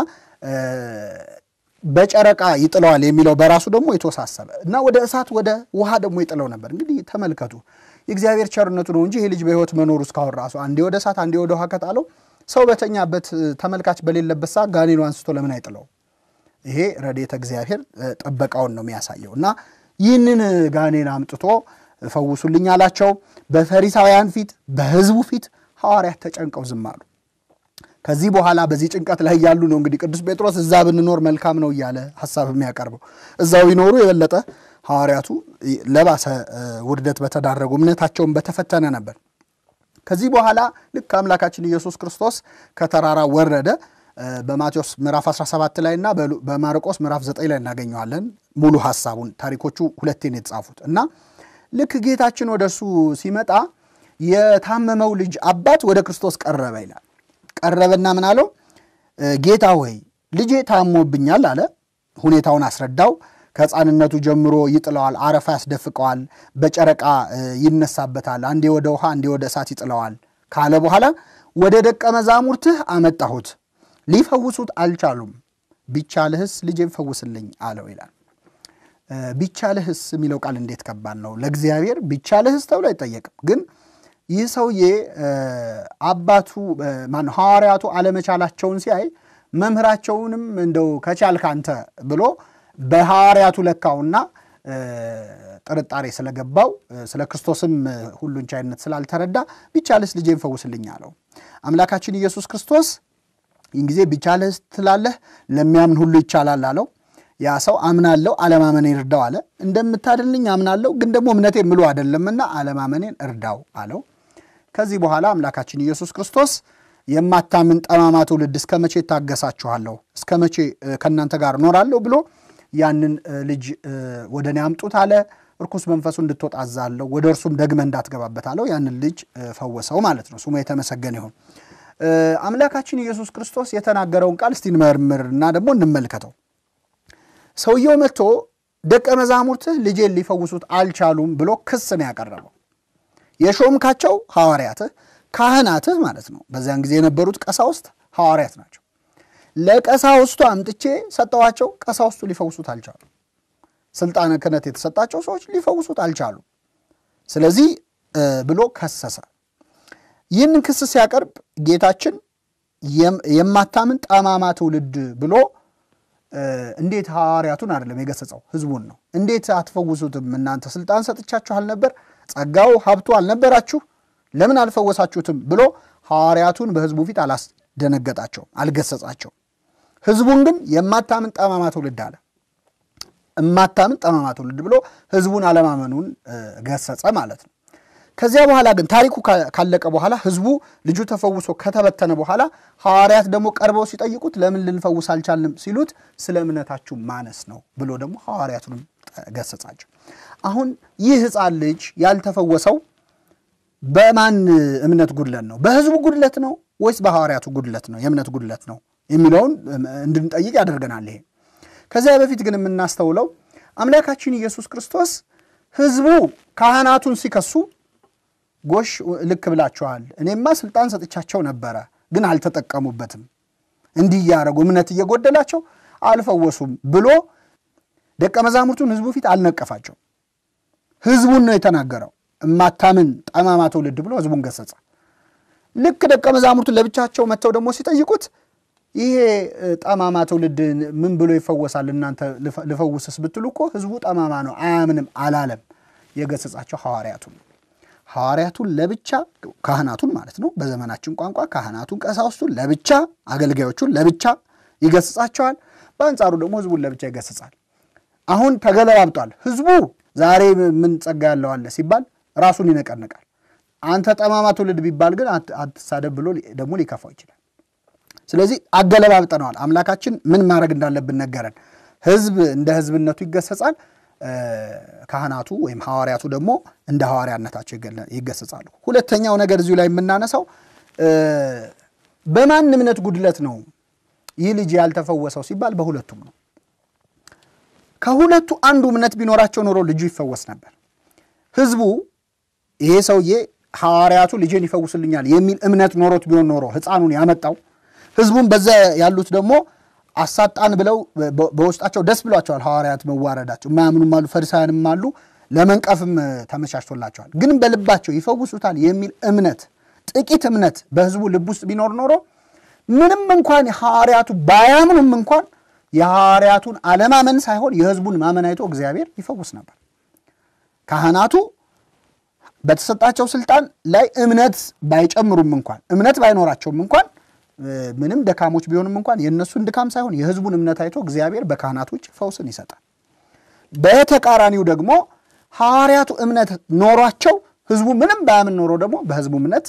A: በጨረቃ ይጥለዋል የሚለው በራሱ ደግሞ የተወሳሰበ እና ወደ እሳት ወደ ውሃ ደግሞ ይጥለው ነበር። እንግዲህ ተመልከቱ የእግዚአብሔር ቸርነቱ ነው እንጂ ይህ ልጅ በህይወት መኖሩ እስካሁን ራሱ አንዴ ወደ እሳት አንዴ ወደ ውሃ ከጣለው ሰው በተኛበት ተመልካች በሌለበት ሰዓት ጋኔኑ አንስቶ ለምን አይጥለው? ይሄ ረድኤተ እግዚአብሔር ጥበቃውን ነው የሚያሳየው። እና ይህንን ጋኔን አምጥቶ ፈውሱልኝ አላቸው። በፈሪሳውያን ፊት፣ በህዝቡ ፊት ሐዋርያት ተጨንቀው ዝም አሉ። ከዚህ በኋላ በዚህ ጭንቀት ላይ ያሉ ነው እንግዲህ ቅዱስ ጴጥሮስ እዛ ብንኖር መልካም ነው እያለ ሀሳብ የሚያቀርበው። እዛው ቢኖሩ የበለጠ ሐዋርያቱ ለባሰ ውርደት በተዳረጉ እምነታቸውን በተፈተነ ነበር። ከዚህ በኋላ ልክ አምላካችን ኢየሱስ ክርስቶስ ከተራራ ወረደ። በማቴዎስ ምዕራፍ 17 ላይ እና በማርቆስ ምዕራፍ 9 ላይ እናገኘዋለን ሙሉ ሀሳቡን ታሪኮቹ ሁለቴን የተጻፉት እና ልክ ጌታችን ወደ እሱ ሲመጣ የታመመው ልጅ አባት ወደ ክርስቶስ ቀረበ ይላል። ቀረበና ምን አለው? ጌታ ሆይ ልጄ ታሞብኛል አለ። ሁኔታውን አስረዳው። ከህፃንነቱ ጀምሮ ይጥለዋል፣ አረፋ ያስደፍቀዋል፣ በጨረቃ ይነሳበታል፣ አንዴ ወደ ውሃ አንዴ ወደ እሳት ይጥለዋል ካለ በኋላ ወደ ደቀ መዛሙርትህ አመጣሁት፣ ሊፈውሱት አልቻሉም። ቢቻልህስ ልጄ ፈውስልኝ አለው ይላል። ቢቻልህስ የሚለው ቃል እንዴት ከባድ ነው! ለእግዚአብሔር ቢቻልህስ ተብሎ አይጠየቅም ግን ይህ ሰውዬ አባቱ ማነው ሐዋርያቱ አለመቻላቸውን ሲያይ መምህራቸውንም እንደው ከቻልክ አንተ ብሎ በሐዋርያቱ ለካውና ጥርጣሬ ስለገባው ስለ ክርስቶስም ሁሉን ቻይነት ስላልተረዳ ቢቻልስ ልጄን ፈውስልኝ አለው። አምላካችን ኢየሱስ ክርስቶስ ይህን ጊዜ ቢቻልስ ትላለህ ለሚያምን ሁሉ ይቻላል አለው። ያ ሰው አምናለው አለማመኔ እርዳው አለ። እንደምታድልኝ አምናለው፣ ግን ደግሞ እምነቴ ምሉ አይደለምና አለማመኔን እርዳው አለው። ከዚህ በኋላ አምላካችን ኢየሱስ ክርስቶስ የማታምን ጠማማ ትውልድ እስከ መቼ ታገሳችኋለሁ? እስከ መቼ ከእናንተ ጋር እኖራለሁ ብሎ ያንን ልጅ ወደ እኔ አምጡት አለ። እርኩስ መንፈሱ እንድትወጣ አዛለሁ፣ ወደ እርሱም ደግመ እንዳትገባበት አለው። ያንን ልጅ ፈወሰው ማለት ነው። ስሙ የተመሰገነ ይሁን። አምላካችን ኢየሱስ ክርስቶስ የተናገረውን ቃል እስቲ እንመርምርና ደግሞ እንመልከተው። ሰውየው መጥቶ ደቀ መዛሙርትህ ልጄን ሊፈውሱት አልቻሉም ብሎ ክስ ነው ያቀረበው። የሾምካቸው ሐዋርያትህ ካህናትህ ማለት ነው። በዚያን ጊዜ የነበሩት ቀሳውስት ሐዋርያት ናቸው። ለቀሳውስቱ አምጥቼ ሰጠዋቸው ቀሳውስቱ ሊፈውሱት አልቻሉ። ስልጣነ ክህነት የተሰጣቸው ሰዎች ሊፈውሱት አልቻሉ። ስለዚህ ብሎ ከሰሰ። ይህንን ክስ ሲያቀርብ ጌታችን የማታምን ጠማማ ትውልድ ብሎ እንዴት ሐዋርያቱን አይደለም የገሰጸው፣ ህዝቡን ነው። እንዴት አትፈውሱትም? እናንተ ስልጣን ሰጥቻችኋል ነበር ጸጋው ሀብቱ አልነበራችሁ ለምን አልፈወሳችሁትም ብሎ ሐዋርያቱን በሕዝቡ ፊት አላስደነገጣቸው አልገሰጻቸው ሕዝቡን ግን የማታምን ጠማማ ትውልድ አለ። እማታምን ጠማማ ትውልድ ብሎ ሕዝቡን አለማመኑን ገሰጸ ማለት ነው። ከዚያ በኋላ ግን ታሪኩ ካለቀ በኋላ ህዝቡ ልጁ ተፈውሶ ከተበተነ በኋላ ሐዋርያት ደግሞ ቀርበው ሲጠይቁት ለምን ልንፈውስ አልቻልንም ሲሉት ስለ እምነታችሁ ማነስ ነው ብሎ ደግሞ ሐዋርያቱንም ገሰጻቸው። አሁን ይህ ህፃን ልጅ ያልተፈወሰው በማን እምነት ጉድለት ነው? በህዝቡ ጉድለት ነው ወይስ በሐዋርያቱ ጉድለት ነው? የእምነት ጉድለት ነው የሚለውን እንድንጠይቅ ያደርገናል። ይሄ ከዚያ በፊት ግን የምናስተውለው አምላካችን ኢየሱስ ክርስቶስ ህዝቡ ካህናቱን ሲከሱ ጎሽ ልክ ብላችኋል፣ እኔማ ስልጣን ሰጥቻቸው ነበረ፣ ግን አልተጠቀሙበትም፣ እንዲህ እያደረጉ እምነት እየጎደላቸው አልፈወሱም ብሎ ደቀ መዛሙርቱን ህዝቡ ፊት አልነቀፋቸው። ህዝቡን ነው የተናገረው። እማታምን ጠማማ ትውልድ ብሎ ህዝቡን ገሰጸ። ልክ ደቀ መዛሙርቱ ለብቻቸው መጥተው ደግሞ ሲጠይቁት ይሄ ጠማማ ትውልድ ምን ብሎ ይፈወሳል? እናንተ ልፈውስስ ብትሉ እኮ ህዝቡ ጠማማ ነው አያምንም አላለም። የገሰጻቸው ሐዋርያቱን ሐዋርያቱን ለብቻ ካህናቱን ማለት ነው። በዘመናችን ቋንቋ ካህናቱን፣ ቀሳውስቱን ለብቻ አገልጋዮቹን ለብቻ ይገስጻቸዋል። በአንጻሩ ደግሞ ህዝቡን ለብቻ ይገስጻል። አሁን ተገለባብጧል ህዝቡ ዛሬ ምን ጸጋ ያለው አለ ሲባል ራሱን ይነቀንቃል። አንተ ጠማማ ትውልድ ቢባል ግን አትሳደብ ብሎ ደግሞ ሊከፋው ይችላል። ስለዚህ አገለባብጠነዋል። አምላካችን ምን ማድረግ እንዳለብን ነገረን። ህዝብ እንደ ህዝብነቱ ይገሰጻል፣ ካህናቱ ወይም ሐዋርያቱ ደግሞ እንደ ሐዋርያነታቸው ይገሰጻሉ። ሁለተኛው ነገር እዚሁ ላይ የምናነሳው በማን እምነት ጉድለት ነው ይህ ልጅ ያልተፈወሰው ሲባል በሁለቱም ነው። ከሁለቱ አንዱ እምነት ቢኖራቸው ኖሮ ልጁ ይፈወስ ነበር። ህዝቡ ይሄ ሰውዬ ሐዋርያቱ ልጅን ይፈውስልኛል የሚል እምነት ኖሮት ቢሆን ኖሮ ህፃኑን ያመጣው ህዝቡን በዛ ያሉት ደግሞ አሳጣን ብለው በውስጣቸው ደስ ብሏቸዋል። ሐዋርያት መዋረዳቸው ማያምኑም አሉ፣ ፈሪሳውያንም አሉ፣ ለመንቀፍም ተመቻችቶላቸዋል። ግን በልባቸው ይፈውሱታል የሚል እምነት ጥቂት እምነት በህዝቡ ልብ ውስጥ ቢኖር ኖሮ ምንም እንኳን ሐዋርያቱ ባያምኑም እንኳን የሐዋርያቱን አለማመን ሳይሆን የህዝቡን ማመን አይቶ እግዚአብሔር ይፈውስ ነበር። ካህናቱ በተሰጣቸው ስልጣን ላይ እምነት ባይጨምሩም እንኳን እምነት ባይኖራቸውም እንኳን ምንም ደካሞች ቢሆንም እንኳን የእነሱን ድካም ሳይሆን የህዝቡን እምነት አይቶ እግዚአብሔር በካህናቶች ፈውስን ይሰጣል። በተቃራኒው ደግሞ ሐዋርያቱ እምነት ኖሯቸው ህዝቡ ምንም ባያምን ኖሮ ደግሞ በህዝቡ እምነት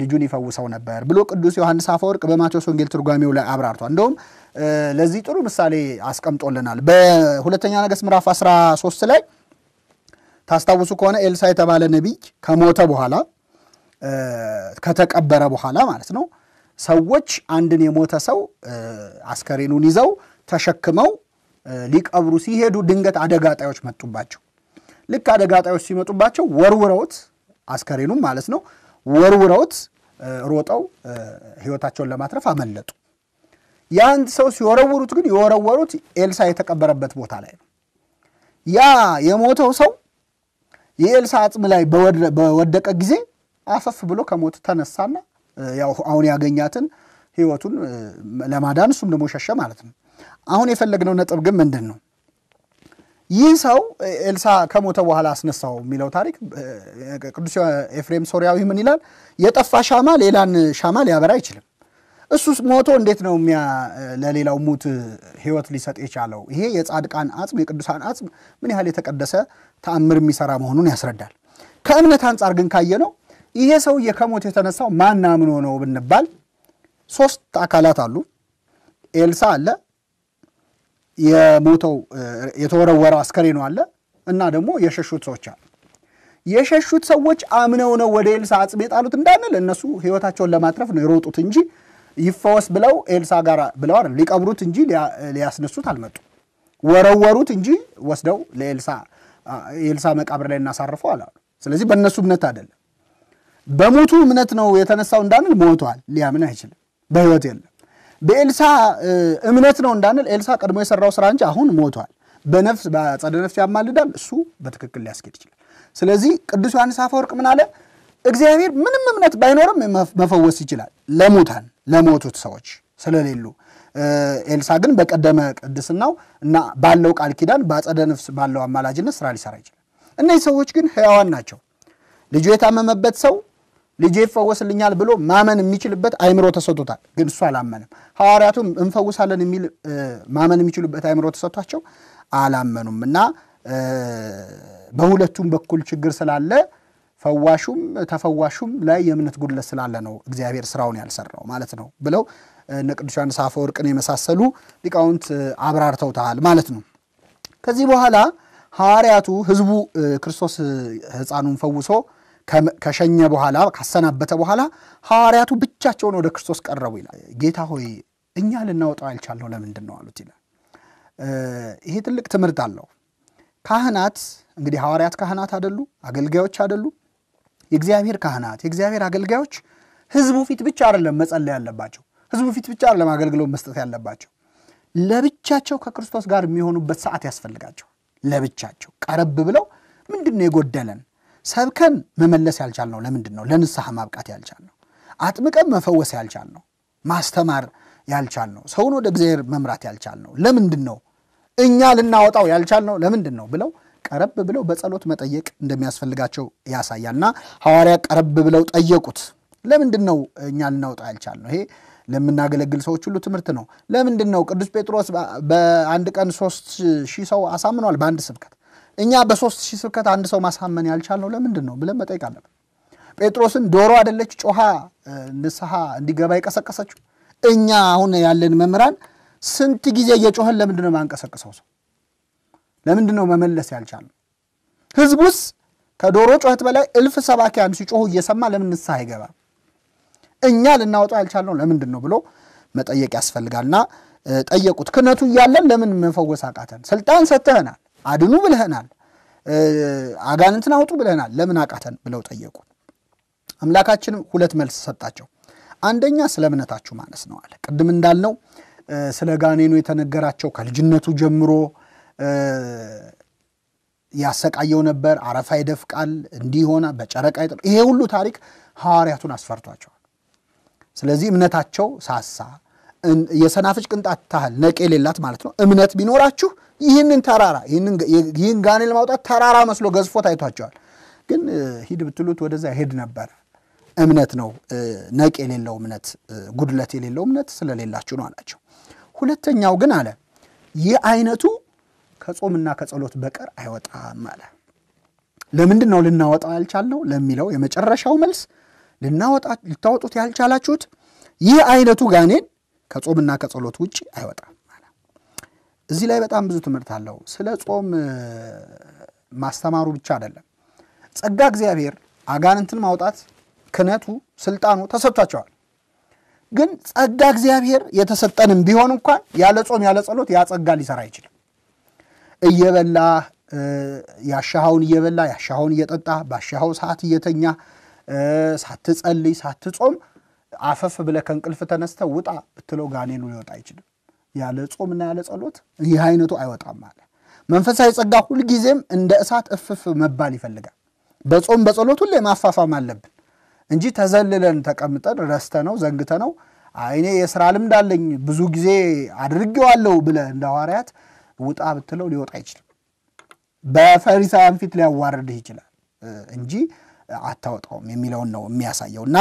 A: ልጁን ይፈውሰው ነበር ብሎ ቅዱስ ዮሐንስ አፈወርቅ በማቴዎስ ወንጌል ትርጓሜው ላይ አብራርቷል። እንደውም ለዚህ ጥሩ ምሳሌ አስቀምጦልናል። በሁለተኛ ነገሥት ምዕራፍ 13 ላይ ታስታውሱ ከሆነ ኤልሳ የተባለ ነቢይ ከሞተ በኋላ ከተቀበረ በኋላ ማለት ነው ሰዎች አንድን የሞተ ሰው አስከሬኑን ይዘው ተሸክመው ሊቀብሩ ሲሄዱ ድንገት አደጋ ጣዮች መጡባቸው። ልክ አደጋ ጣዮች ሲመጡባቸው ወርውረውት አስከሬኑም ማለት ነው ወርውረውት ሮጠው ህይወታቸውን ለማትረፍ አመለጡ። የአንድ ሰው ሲወረውሩት ግን የወረወሩት ኤልሳ የተቀበረበት ቦታ ላይ ነው። ያ የሞተው ሰው የኤልሳ አጽም ላይ በወደቀ ጊዜ አፈፍ ብሎ ከሞት ተነሳና ያው አሁን ያገኛትን ህይወቱን ለማዳን እሱም ደግሞ ሸሸ ማለት ነው። አሁን የፈለግነው ነጥብ ግን ምንድን ነው? ይህ ሰው ኤልሳ ከሞተ በኋላ አስነሳው የሚለው ታሪክ ቅዱስ ኤፍሬም ሶሪያዊ ምን ይላል? የጠፋ ሻማ ሌላን ሻማ ሊያበራ አይችልም። እሱ ሞቶ እንዴት ነው ሚያ ለሌላው ሙት ህይወት ሊሰጥ የቻለው? ይሄ የጻድቃን አጽም የቅዱሳን አጽም ምን ያህል የተቀደሰ ተአምር የሚሰራ መሆኑን ያስረዳል። ከእምነት አንጻር ግን ካየነው ይሄ ሰውዬ ከሞት የተነሳው ማን አምኖ ነው ብንባል ሶስት አካላት አሉ። ኤልሳ አለ፣ የሞተው የተወረወረው አስከሬኑ አለ እና ደግሞ የሸሹት ሰዎች አሉ። የሸሹት ሰዎች አምነው ነው ወደ ኤልሳ አጽም የጣሉት እንዳንል እነሱ ህይወታቸውን ለማትረፍ ነው የሮጡት እንጂ ይፈወስ ብለው ኤልሳ ጋር ብለው አይደል ሊቀብሩት እንጂ ሊያስነሱት አልመጡ። ወረወሩት እንጂ ወስደው ለኤልሳ ኤልሳ መቃብር ላይ እናሳርፈው አላሉ። ስለዚህ በእነሱ እምነት አይደለም። በሞቱ እምነት ነው የተነሳው እንዳንል ሞቷል፣ ሊያምን አይችልም፣ በህይወት የለም። በኤልሳ እምነት ነው እንዳንል ኤልሳ ቀድሞ የሰራው ስራ እንጂ አሁን ሞቷል። በነፍስ በጸደነፍስ ነፍስ ያማልዳል። እሱ በትክክል ሊያስኬድ ይችላል። ስለዚህ ቅዱስ ዮሐንስ አፈወርቅ ምን አለ? እግዚአብሔር ምንም እምነት ባይኖርም መፈወስ ይችላል፣ ለሙታን ለሞቱት ሰዎች ስለሌሉ። ኤልሳ ግን በቀደመ ቅድስናው እና ባለው ቃል ኪዳን በአጸደ ነፍስ ባለው አማላጅነት ስራ ሊሰራ ይችላል። እነዚህ ሰዎች ግን ሕያዋን ናቸው። ልጁ የታመመበት ሰው ልጄ ይፈወስልኛል ብሎ ማመን የሚችልበት አይምሮ ተሰጥቶታል። ግን እሱ አላመንም። ሐዋርያቱም እንፈውሳለን የሚል ማመን የሚችሉበት አይምሮ ተሰጥቷቸው አላመኑም እና በሁለቱም በኩል ችግር ስላለ ፈዋሹም ተፈዋሹም ላይ የእምነት ጉድለት ስላለ ነው እግዚአብሔር ስራውን ያልሰራው ማለት ነው ብለው እነ ቅዱስ ዮሐንስ አፈወርቅን የመሳሰሉ ሊቃውንት አብራርተውታል ማለት ነው። ከዚህ በኋላ ሐዋርያቱ ህዝቡ ክርስቶስ ህፃኑን ፈውሶ ከሸኘ በኋላ ካሰናበተ በኋላ ሐዋርያቱ ብቻቸውን ወደ ክርስቶስ ቀረቡ ይላል። ጌታ ሆይ እኛ ልናወጣው ያልቻልነው ለምንድን ነው አሉት ይላል። ይሄ ትልቅ ትምህርት አለው። ካህናት እንግዲህ ሐዋርያት ካህናት አደሉ፣ አገልጋዮች አደሉ። የእግዚአብሔር ካህናት የእግዚአብሔር አገልጋዮች ህዝቡ ፊት ብቻ አይደለም መጸለይ ያለባቸው፣ ህዝቡ ፊት ብቻ አይደለም አገልግሎት መስጠት ያለባቸው። ለብቻቸው ከክርስቶስ ጋር የሚሆኑበት ሰዓት ያስፈልጋቸው። ለብቻቸው ቀረብ ብለው ምንድን ነው የጎደለን ሰብከን መመለስ ነው ለምንድን ነው? ለንስሐ ማብቃት ያልቻልነው፣ አጥምቀን መፈወስ ያልቻል ነው ማስተማር ያልቻል ነው ሰውን ወደ እግዚአብሔር መምራት ያልቻል ነው። ለምንድን ነው? እኛ ልናወጣው ነው ለምንድን ነው ብለው ቀረብ ብለው በጸሎት መጠየቅ እንደሚያስፈልጋቸው ያሳያልና ሐዋርያ ቀረብ ብለው ጠየቁት። ለምንድን ነው እኛ ልናወጣው ነው ይሄ ለምናገለግል ሰዎች ሁሉ ትምህርት ነው። ለምንድን ነው ቅዱስ ጴጥሮስ በአንድ ቀን ሶስት ሺህ ሰው አሳምኗል በአንድ ስብከት እኛ በሶስት ሺህ ስብከት አንድ ሰው ማሳመን ያልቻልነው ለምንድን ነው ብለን መጠየቅ አለብን። ጴጥሮስን ዶሮ አደለች ጮሃ ንስሐ እንዲገባ የቀሰቀሰችው? እኛ አሁን ያለን መምህራን ስንት ጊዜ እየጮህን ለምንድን ነው የማንቀሰቅሰው? ሰው ለምንድን ነው መመለስ ያልቻልነው? ህዝቡስ ከዶሮ ጮኸት በላይ እልፍ ሰባኪያን ሲጮሁ እየሰማ ለምን ንስሐ አይገባም? እኛ ልናወጣው ያልቻልነው ለምንድን ነው ብሎ መጠየቅ ያስፈልጋልና ጠየቁት። ክህነቱ እያለን ለምን መፈወስ አቃተን? ስልጣን ሰጥተህናል አድኑ ብለህናል፣ አጋንንትን አውጡ ብለህናል፣ ለምን አቃተን ብለው ጠየቁ። አምላካችን ሁለት መልስ ሰጣቸው። አንደኛ ስለ እምነታችሁ ማነስ ነው አለ። ቅድም እንዳልነው ስለ ጋኔኑ የተነገራቸው ከልጅነቱ ጀምሮ ያሰቃየው ነበር። አረፋ ይደፍቃል፣ እንዲህ በጨረቃ ይጥ ይሄ ሁሉ ታሪክ ሐዋርያቱን አስፈርቷቸዋል። ስለዚህ እምነታቸው ሳሳ፣ የሰናፍጭ ቅንጣት ታህል ነቅ የሌላት ማለት ነው። እምነት ቢኖራችሁ ይህንን ተራራ ይህን ጋኔ ለማውጣት ተራራ መስሎ ገዝፎ ታይቷቸዋል። ግን ሂድ ብትሉት ወደዛ ሄድ ነበር። እምነት ነው ነቅ የሌለው እምነት፣ ጉድለት የሌለው እምነት ስለሌላችሁ ነው አላቸው። ሁለተኛው ግን አለ ይህ አይነቱ ከጾምና ከጸሎት በቀር አይወጣም አለ። ለምንድን ነው ልናወጣው ያልቻልነው ለሚለው የመጨረሻው መልስ ልናወጣ ልታወጡት ያልቻላችሁት ይህ አይነቱ ጋኔን ከጾምና ከጸሎት ውጭ አይወጣም። እዚህ ላይ በጣም ብዙ ትምህርት አለው። ስለ ጾም ማስተማሩ ብቻ አይደለም። ጸጋ እግዚአብሔር አጋንንትን ማውጣት ክነቱ፣ ስልጣኑ ተሰጥቷቸዋል። ግን ጸጋ እግዚአብሔር የተሰጠንም ቢሆን እንኳን ያለ ጾም ያለ ጸሎት ያ ጸጋ ሊሰራ አይችልም። እየበላ ያሻኸውን እየበላ ያሻኸውን እየጠጣ ባሻኸው ሰዓት እየተኛ ሳትጸልይ ሳትጾም አፈፍ ብለህ ከእንቅልፍ ተነስተህ ውጣ ብትለው ጋኔኑ ሊወጣ አይችልም። ያለ ጾምና ያለ ጸሎት ይህ አይነቱ አይወጣም አለ። መንፈሳዊ ጸጋ ሁልጊዜም እንደ እሳት እፍፍ መባል ይፈልጋል። በጾም በጸሎት ሁሌ ማፋፋም አለብን እንጂ ተዘልለን ተቀምጠን ረስተ ነው ዘንግተ ነው አይኔ የስራ ልምድ አለኝ ብዙ ጊዜ አድርጌዋለሁ ብለ እንደ ሐዋርያት ውጣ ብትለው ሊወጣ አይችልም። በፈሪሳውያን ፊት ሊያዋርድህ ይችላል እንጂ አታወጣውም የሚለውን ነው የሚያሳየው እና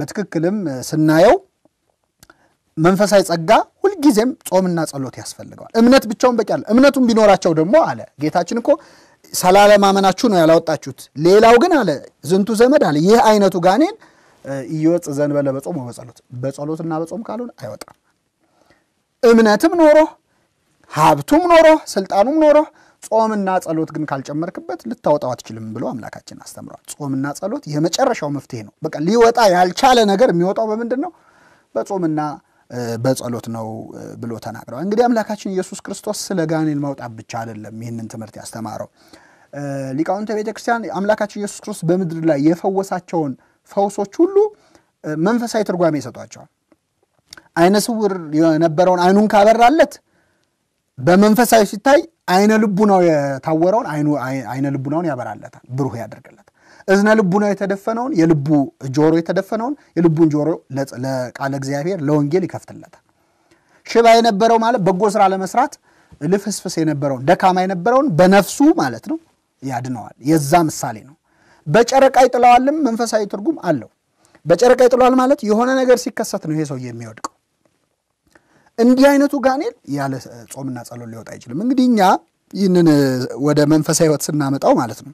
A: በትክክልም ስናየው መንፈሳዊ ጸጋ ሁልጊዜም ጾምና ጸሎት ያስፈልገዋል። እምነት ብቻውን በቂ አለ። እምነቱን ቢኖራቸው ደግሞ አለ ጌታችን እኮ ስላለማመናችሁ ነው ያላወጣችሁት። ሌላው ግን አለ ዝንቱ ዘመድ አለ ይህ አይነቱ ጋኔን ይወጥ ዘንበለ በጾም በጸሎት በጸሎትና በጾም ካልሆን አይወጣም። እምነትም ኖሮ ሀብቱም ኖሮ ስልጣኑም ኖሮ ጾምና ጸሎት ግን ካልጨመርክበት ልታወጣው አትችልም ብሎ አምላካችን አስተምረዋል። ጾምና ጸሎት የመጨረሻው መፍትሄ ነው። በቃ ሊወጣ ያልቻለ ነገር የሚወጣው በምንድን ነው? በጾምና በጸሎት ነው ብሎ ተናግረዋል። እንግዲህ አምላካችን ኢየሱስ ክርስቶስ ስለ ጋኔን ማውጣት ብቻ አይደለም ይህንን ትምህርት ያስተማረው። ሊቃውንተ ቤተ ክርስቲያን አምላካችን ኢየሱስ ክርስቶስ በምድር ላይ የፈወሳቸውን ፈውሶች ሁሉ መንፈሳዊ ትርጓሜ ይሰጧቸዋል። አይነ ስውር የነበረውን አይኑን ካበራለት በመንፈሳዊ ሲታይ አይነ ልቡናው የታወረውን አይነ ልቡናውን ያበራለታል፣ ብሩህ ያደርግለታል። እዝነ ልቡ ነው የተደፈነውን የልቡ ጆሮ የተደፈነውን የልቡን ጆሮ ለቃለ እግዚአብሔር ለወንጌል ይከፍትለታል። ሽባ የነበረው ማለት በጎ ስራ ለመስራት ልፍስፍስ የነበረውን ደካማ የነበረውን በነፍሱ ማለት ነው ያድነዋል። የዛ ምሳሌ ነው። በጨረቃ ይጥለዋልም መንፈሳዊ ትርጉም አለው። በጨረቃ ይጥለዋል ማለት የሆነ ነገር ሲከሰት ነው ይሄ ሰው የሚወድቀው። እንዲህ አይነቱ ጋኔል ያለ ጾምና ጸሎት ሊወጣ አይችልም። እንግዲህ እኛ ይህንን ወደ መንፈሳዊ ህይወት ስናመጣው ማለት ነው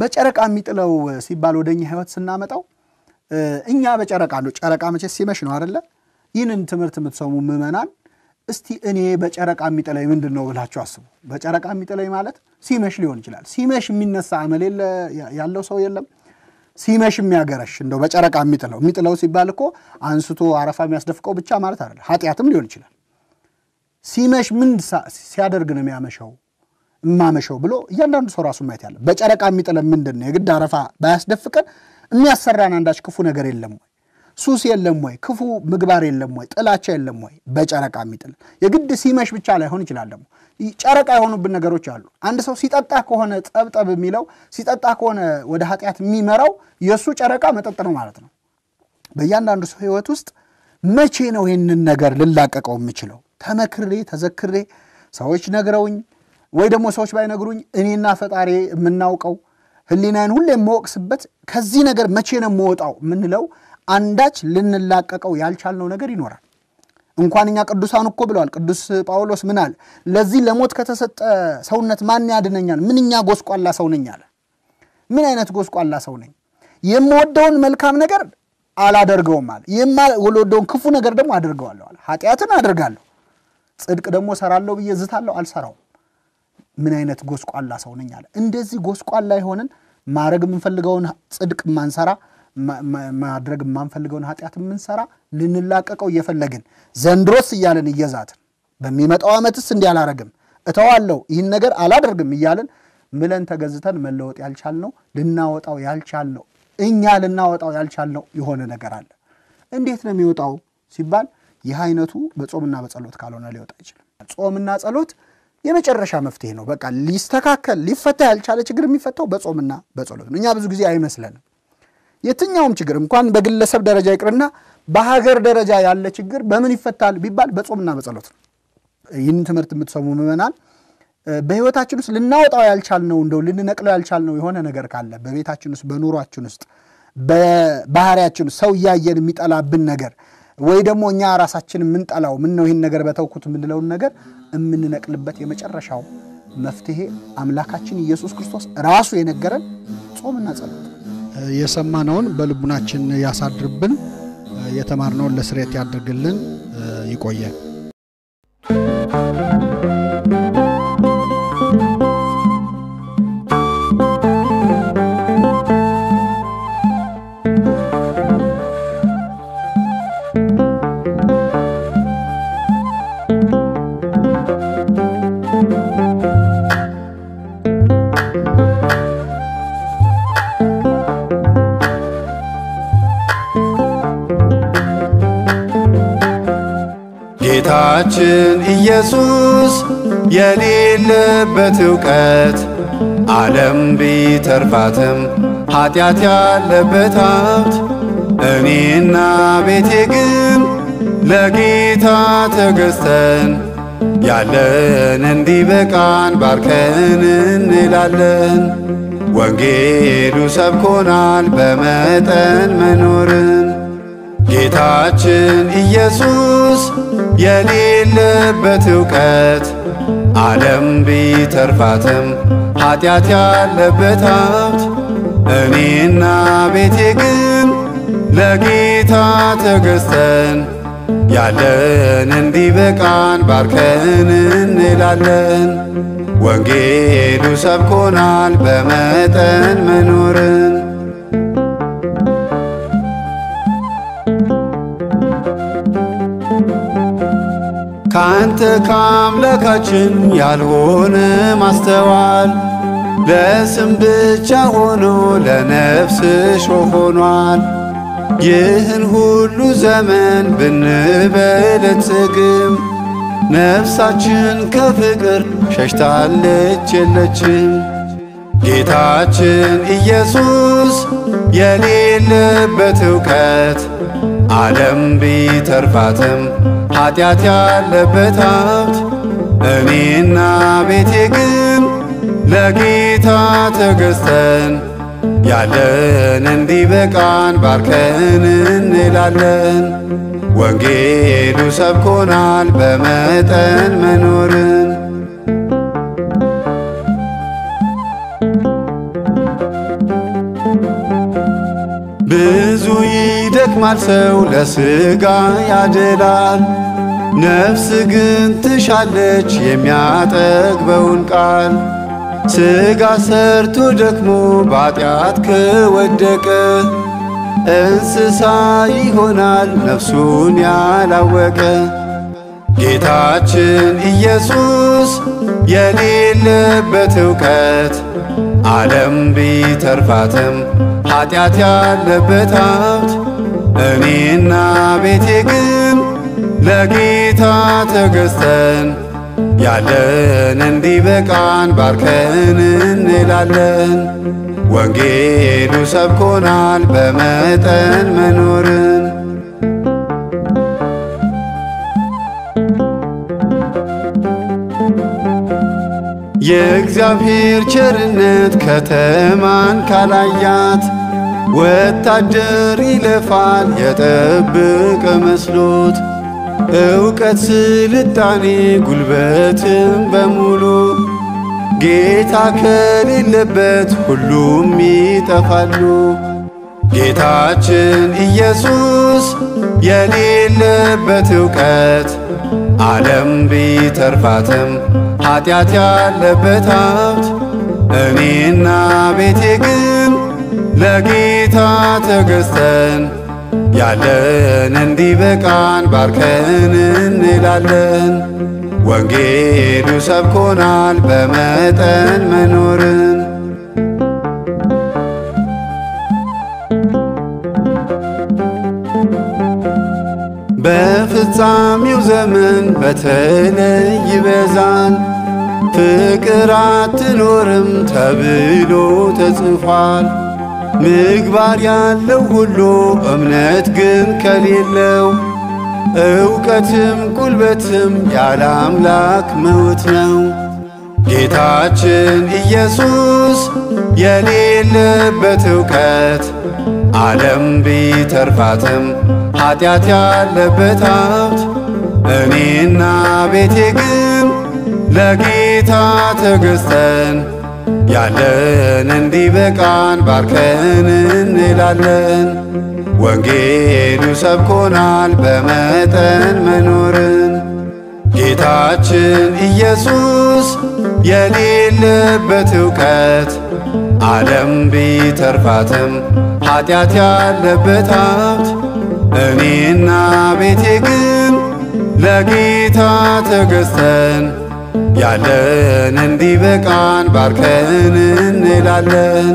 A: በጨረቃ የሚጥለው ሲባል ወደኛ ህይወት ስናመጣው እኛ በጨረቃ ነው። ጨረቃ መቼ ሲመሽ ነው አደለ? ይህንን ትምህርት የምትሰሙ ምዕመናን እስቲ እኔ በጨረቃ የሚጥለኝ ምንድን ነው ብላችሁ አስቡ። በጨረቃ የሚጥለኝ ማለት ሲመሽ ሊሆን ይችላል። ሲመሽ የሚነሳ አመል ያለው ሰው የለም። ሲመሽ የሚያገረሽ እንደው በጨረቃ የሚጥለው የሚጥለው ሲባል እኮ አንስቶ አረፋ የሚያስደፍቀው ብቻ ማለት አይደለም። ኃጢአትም ሊሆን ይችላል። ሲመሽ ምን ሲያደርግ ነው የሚያመሸው? እማመሸው ብሎ እያንዳንዱ ሰው ራሱ ማየት ያለ በጨረቃ የሚጥለን ምንድን ነው? የግድ አረፋ ባያስደፍቀን የሚያሰራን አንዳች ክፉ ነገር የለም ወይ? ሱስ የለም ወይ? ክፉ ምግባር የለም ወይ? ጥላቻ የለም ወይ? በጨረቃ የሚጥል የግድ ሲመሽ ብቻ ላይሆን ይችላል። ደግሞ ጨረቃ የሆኑብን ነገሮች አሉ። አንድ ሰው ሲጠጣ ከሆነ ጠብጠብ የሚለው ሲጠጣ ከሆነ ወደ ኃጢአት የሚመራው የእሱ ጨረቃ መጠጥ ነው ማለት ነው። በእያንዳንዱ ሰው ህይወት ውስጥ መቼ ነው ይህንን ነገር ልላቀቀው የምችለው? ተመክሬ ተዘክሬ ሰዎች ነግረውኝ ወይ ደግሞ ሰዎች ባይነግሩኝ እኔና ፈጣሪ የምናውቀው ህሊናዬን ሁሌ የምወቅስበት ከዚህ ነገር መቼ ነው የምወጣው የምንለው አንዳች ልንላቀቀው ያልቻልነው ነገር ይኖራል። እንኳን እኛ ቅዱሳን እኮ ብለዋል። ቅዱስ ጳውሎስ ምን አለ? ለዚህ ለሞት ከተሰጠ ሰውነት ማን ያድነኛል? ምንኛ ጎስቋላ ሰው ነኝ አለ። ምን አይነት ጎስቋላ ሰው ነኝ? የምወደውን መልካም ነገር አላደርገውም አለ። የማልወደውን ክፉ ነገር ደግሞ አድርገዋለሁ አለ። ኃጢአትን አድርጋለሁ፣ ጽድቅ ደግሞ ሰራለሁ ብዬ ዝታለሁ፣ አልሰራውም። ምን አይነት ጎስቋላ ሰው ነኝ አለ። እንደዚህ ጎስቋላ የሆንን ማድረግ የምንፈልገውን ጽድቅ ማንሰራ ማድረግ የማንፈልገውን ኃጢአት የምንሰራ ልንላቀቀው እየፈለግን ዘንድሮስ እያለን እየዛትን በሚመጣው ዓመትስ እንዲህ አላረግም እተዋለሁ ይህን ነገር አላደርግም እያለን ምለን ተገዝተን መለወጥ ያልቻልነው ልናወጣው ያልቻልነው እኛ ልናወጣው ያልቻልነው የሆነ ነገር አለ። እንዴት ነው የሚወጣው ሲባል ይህ አይነቱ በጾምና በጸሎት ካልሆነ ሊወጣ አይችልም። ጾምና ጸሎት የመጨረሻ መፍትሄ ነው። በቃ ሊስተካከል ሊፈታ ያልቻለ ችግር የሚፈታው በጾምና በጸሎት ነው። እኛ ብዙ ጊዜ አይመስለንም። የትኛውም ችግር እንኳን በግለሰብ ደረጃ ይቅርና በሀገር ደረጃ ያለ ችግር በምን ይፈታል ቢባል በጾምና በጸሎት ነው። ይህን ትምህርት የምትሰሙ ምዕመናን በህይወታችን ውስጥ ልናወጣው ያልቻልነው እንደው ልንነቅለው ያልቻልነው የሆነ ነገር ካለ በቤታችን ውስጥ በኑሯችን ውስጥ በባህሪያችን ሰው እያየን የሚጠላብን ነገር ወይ ደግሞ እኛ ራሳችን የምንጠላው ምን ነው ይህን ነገር በተውኩት የምንለውን ነገር የምንነቅልበት የመጨረሻው መፍትሄ አምላካችን ኢየሱስ ክርስቶስ ራሱ የነገረን ጾምና ጸሎት። የሰማነውን በልቡናችን ያሳድርብን፣ የተማርነውን ለስሬት ያድርግልን። ይቆየን።
B: ኢየሱስ የሌለበት እውቀት ዓለም ቢተርፋትም ኃጢአት ያለበት ሀብት እኔና ቤቴ ግን ለጌታ ተገዝተን ያለን እንዲበቃን ባርከን እንላለን። ወንጌሉ ሰብኮናል በመጠን መኖርን ጌታችን ኢየሱስ የሌለበት እውቀት ዓለም ቢተርፋትም ኃጢአት ያለበት ሀብት እኔና ቤቴ ግን ለጌታ ተገዝተን ያለን እንዲበቃን ባርከን እንላለን። ወንጌሉ ሰብኮናል በመጠን መኖርን ከአንተ ከአምላካችን ያልሆነ ማስተዋል ለስም ብቻ ሆኖ ለነፍስሽ ሆኗል። ይህን ሁሉ ዘመን ብንበለት ስግም ነፍሳችን ከፍቅር ሸሽታለች የለችም። ጌታችን ኢየሱስ የሌለበት እውቀት ዓለም ቢተርፋትም ኃጢአት ያለበት ሀብት እኔና ቤቴ ግን ለጌታ ተገዝተን ያለን እንዲበቃን ባርከን እንላለን። ወንጌሉ ሰብኮናል በመጠን መኖርን ይደክማል ሰው ለስጋ ያደላል። ነፍስ ግን ትሻለች የሚያጠግበውን ቃል። ስጋ ሰርቶ ደክሞ ባጢአት ከወደቀ እንስሳ ይሆናል ነፍሱን ያላወቀ። ጌታችን ኢየሱስ የሌለበት እውቀት ዓለም ቢተርፋትም ኃጢአት ያለበት ሀብት እኔና ቤቴ ግን ለጌታ ተገዝተን ያለን እንዲበቃን ባርከን እንላለን። ወንጌሉ ሰብኮናል በመጠን መኖርን የእግዚአብሔር ቸርነት ከተማን ካላያት ወታደር ይለፋል የጠብቀ መስሎት እውቀት፣ ስልጣኔ፣ ጉልበትም በሙሉ ጌታ ከሌለበት ሁሉም ይጠፋሉ። ጌታችን ኢየሱስ የሌለበት እውቀት ዓለም ቢተርፋትም ኃጢአት ያለበት ሀብት እኔና ቤቴ ግን ለጌታ ተገዝተን ያለን እንዲበቃን ባርከን እንላለን። ወንጌሉ ሰብኮናል በመጠን መኖርን በፍጻሜው ዘመን በተለይ ይበዛል ፍቅር አትኖርም ተብሎ ተጽፏል። ምግባር ያለው ሁሉ እምነት ግን ከሌለው እውቀትም ጉልበትም ያለ አምላክ መውት ነው። ጌታችን ኢየሱስ የሌለበት እውቀት ዓለም ቢተርፋትም ኃጢአት ያለበት ሀብት እኔና ቤቴ ግን ለጌታ ተገዝተን ያለን እንዲበቃን ባርከን እንላለን። ወንጌሉ ሰብኮናል በመጠን መኖርን ጌታችን ኢየሱስ የሌለበት እውቀት ዓለም ቢተርፋትም ኃጢአት ያለበት ሀብት እኔና ቤቴ ግን ለጌታ ተገዝተን ያለን እንዲበቃን ባርከን እንላለን።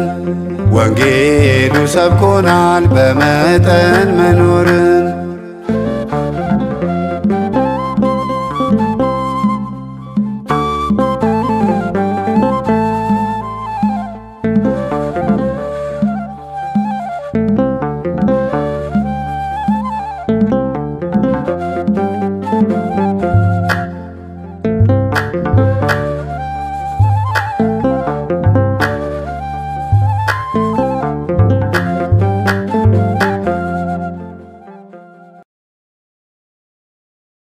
B: ወንጌሉ ሰብኮናል በመጠን መኖርን